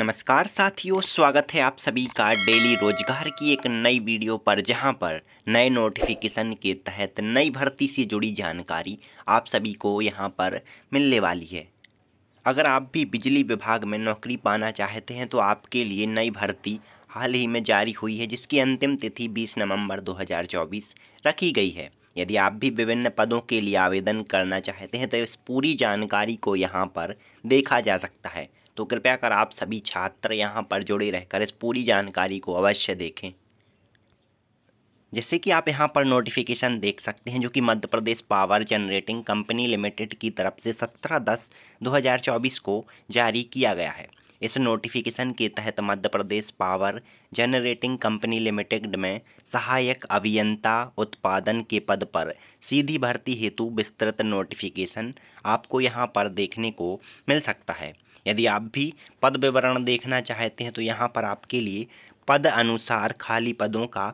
नमस्कार साथियों स्वागत है आप सभी का डेली रोजगार की एक नई वीडियो पर जहां पर नए नोटिफिकेशन के तहत नई भर्ती से जुड़ी जानकारी आप सभी को यहां पर मिलने वाली है अगर आप भी बिजली विभाग में नौकरी पाना चाहते हैं तो आपके लिए नई भर्ती हाल ही में जारी हुई है जिसकी अंतिम तिथि बीस नवम्बर दो रखी गई है यदि आप भी विभिन्न पदों के लिए आवेदन करना चाहते हैं तो इस पूरी जानकारी को यहाँ पर देखा जा सकता है तो कृपया कर आप सभी छात्र यहाँ पर जुड़े रहकर इस पूरी जानकारी को अवश्य देखें जैसे कि आप यहाँ पर नोटिफिकेशन देख सकते हैं जो कि Madhya Pradesh power generating company limited की तरफ से 17 दस 2024 को जारी किया गया है इस नोटिफिकेशन के तहत Madhya Pradesh power generating company limited में सहायक अभियंता उत्पादन के पद पर सीधी भर्ती हेतु विस्तृत नोटिफिकेशन आपको यहाँ पर देखने को मिल सकता है यदि आप भी पद विवरण देखना चाहते हैं तो यहाँ पर आपके लिए पद अनुसार खाली पदों का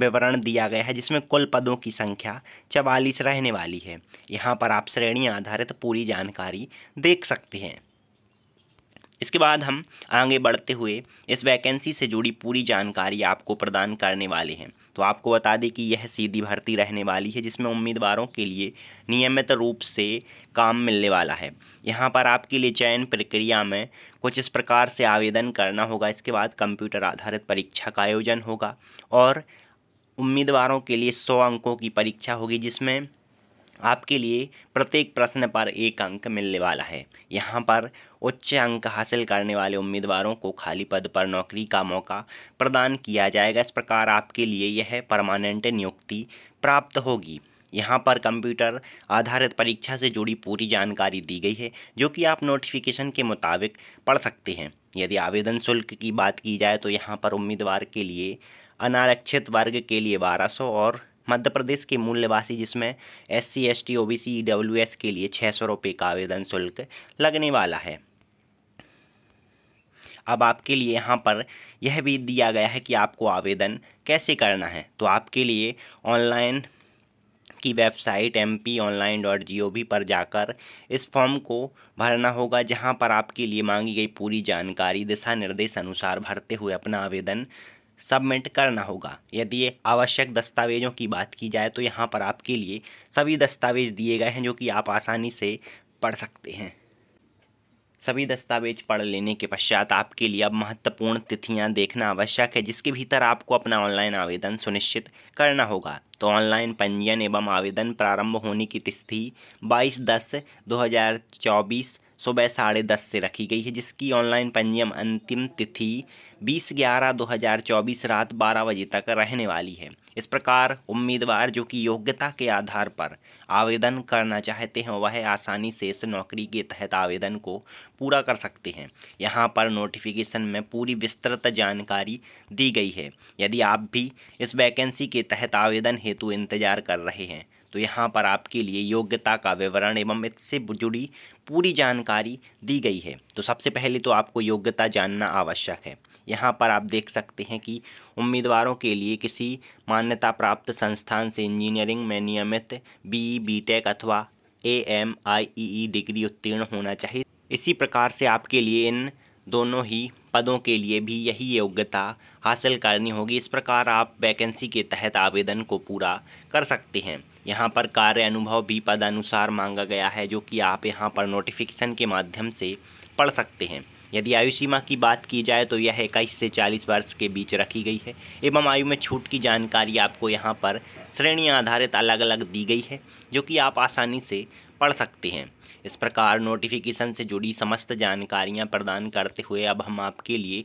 विवरण दिया गया है जिसमें कुल पदों की संख्या चवालीस रहने वाली है यहाँ पर आप श्रेणी आधारित तो पूरी जानकारी देख सकते हैं इसके बाद हम आगे बढ़ते हुए इस वैकेंसी से जुड़ी पूरी जानकारी आपको प्रदान करने वाले हैं तो आपको बता दें कि यह सीधी भर्ती रहने वाली है जिसमें उम्मीदवारों के लिए नियमित रूप से काम मिलने वाला है यहाँ पर आपके लिए चयन प्रक्रिया में कुछ इस प्रकार से आवेदन करना होगा इसके बाद कंप्यूटर आधारित परीक्षा का आयोजन होगा और उम्मीदवारों के लिए सौ अंकों की परीक्षा होगी जिसमें आपके लिए प्रत्येक प्रश्न पर एक अंक मिलने वाला है यहाँ पर उच्च अंक हासिल करने वाले उम्मीदवारों को खाली पद पर नौकरी का मौका प्रदान किया जाएगा इस प्रकार आपके लिए यह परमानेंट नियुक्ति प्राप्त होगी यहाँ पर कंप्यूटर आधारित परीक्षा से जुड़ी पूरी जानकारी दी गई है जो कि आप नोटिफिकेशन के मुताबिक पढ़ सकते हैं यदि आवेदन शुल्क की बात की जाए तो यहाँ पर उम्मीदवार के लिए अनारक्षित वर्ग के लिए बारह सौ और मध्य प्रदेश के मूल निवासी जिसमें S C S T O B C E W S के लिए छः सौ रुपये का आवेदन शुल्क लगने वाला है अब आपके लिए यहाँ पर यह भी दिया गया है कि आपको आवेदन कैसे करना है तो आपके लिए ऑनलाइन की website M P online dot G O V पर जाकर इस फॉर्म को भरना होगा जहां पर आपके लिए मांगी गई पूरी जानकारी दिशा निर्देश अनुसार भरते हुए अपना आवेदन सबमिट करना होगा यदि आवश्यक दस्तावेज़ों की बात की जाए तो यहाँ पर आपके लिए सभी दस्तावेज दिए गए हैं जो कि आप आसानी से पढ़ सकते हैं सभी दस्तावेज पढ़ लेने के पश्चात आपके लिए अब महत्वपूर्ण तिथियां देखना आवश्यक है जिसके भीतर आपको अपना ऑनलाइन आवेदन सुनिश्चित करना होगा तो ऑनलाइन पंजीयन एवं आवेदन प्रारंभ होने की तिथि 22 दस 2024 सुबह साढ़े दस से रखी गई है जिसकी ऑनलाइन पंजीयन अंतिम तिथि बीस ग्यारह दो हज़ार चौबीस रात बारह बजे तक रहने वाली है इस प्रकार उम्मीदवार जो कि योग्यता के आधार पर आवेदन करना चाहते हैं वह आसानी से इस नौकरी के तहत आवेदन को पूरा कर सकते हैं यहाँ पर नोटिफिकेशन में पूरी विस्तृत जानकारी दी गई है यदि आप भी इस वैकेंसी के तहत आवेदन हेतु इंतजार कर रहे हैं तो यहाँ पर आपके लिए योग्यता का विवरण एवं इससे जुड़ी पूरी जानकारी दी गई है तो सबसे पहले तो आपको योग्यता जानना आवश्यक है यहाँ पर आप देख सकते हैं कि उम्मीदवारों के लिए किसी मान्यता प्राप्त संस्थान से इंजीनियरिंग में नियमित बी बीटेक अथवा A M I E degree उत्तीर्ण होना चाहिए इसी प्रकार से आपके लिए इन दोनों ही पदों के लिए भी यही योग्यता हासिल करनी होगी इस प्रकार आप वैकेंसी के तहत आवेदन को पूरा कर सकते हैं यहाँ पर कार्य अनुभव भी पदानुसार मांगा गया है जो कि आप यहाँ पर नोटिफिकेशन के माध्यम से पढ़ सकते हैं यदि आयु सीमा की बात की जाए तो यह इक्कीस से चालीस वर्ष के बीच रखी गई है एवं आयु में छूट की जानकारी आपको यहाँ पर श्रेणी आधारित अलग अलग दी गई है जो कि आप आसानी से पढ़ सकते हैं इस प्रकार नोटिफिकेशन से जुड़ी समस्त जानकारियाँ प्रदान करते हुए अब हम आपके लिए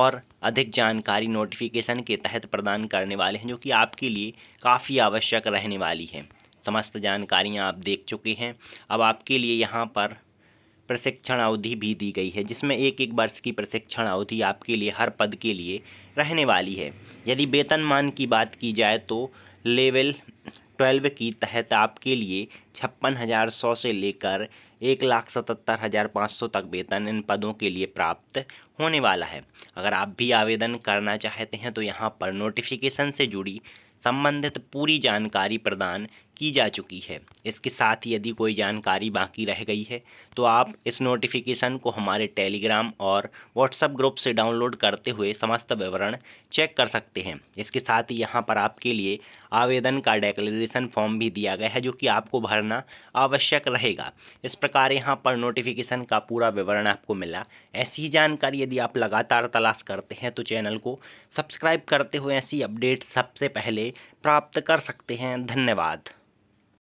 और अधिक जानकारी नोटिफिकेशन के तहत प्रदान करने वाले हैं जो कि आपके लिए काफ़ी आवश्यक रहने वाली है समस्त जानकारियाँ आप देख चुके हैं अब आपके लिए यहाँ पर प्रशिक्षण अवधि भी दी गई है जिसमें एक एक वर्ष की प्रशिक्षण अवधि आपके लिए हर पद के लिए रहने वाली है यदि वेतनमान की बात की जाए तो लेवल ट्वेल्व की तहत आपके लिए छप्पन हज़ार सौ से लेकर एक लाख सतहत्तर हज़ार पाँच सौ तक वेतन इन पदों के लिए प्राप्त होने वाला है अगर आप भी आवेदन करना चाहते हैं तो यहाँ पर नोटिफिकेशन से जुड़ी संबंधित पूरी जानकारी प्रदान की जा चुकी है इसके साथ ही यदि कोई जानकारी बाकी रह गई है तो आप इस नोटिफिकेशन को हमारे टेलीग्राम और व्हाट्सएप ग्रुप से डाउनलोड करते हुए समस्त विवरण चेक कर सकते हैं इसके साथ ही यहाँ पर आपके लिए आवेदन का डेक्लेसन फॉर्म भी दिया गया है जो कि आपको भरना आवश्यक रहेगा इस प्रकार यहाँ पर नोटिफिकेशन का पूरा विवरण आपको मिला ऐसी ही जानकारी यदि आप लगातार तलाश करते हैं तो चैनल को सब्सक्राइब करते हुए ऐसी अपडेट सबसे पहले प्राप्त कर सकते हैं धन्यवाद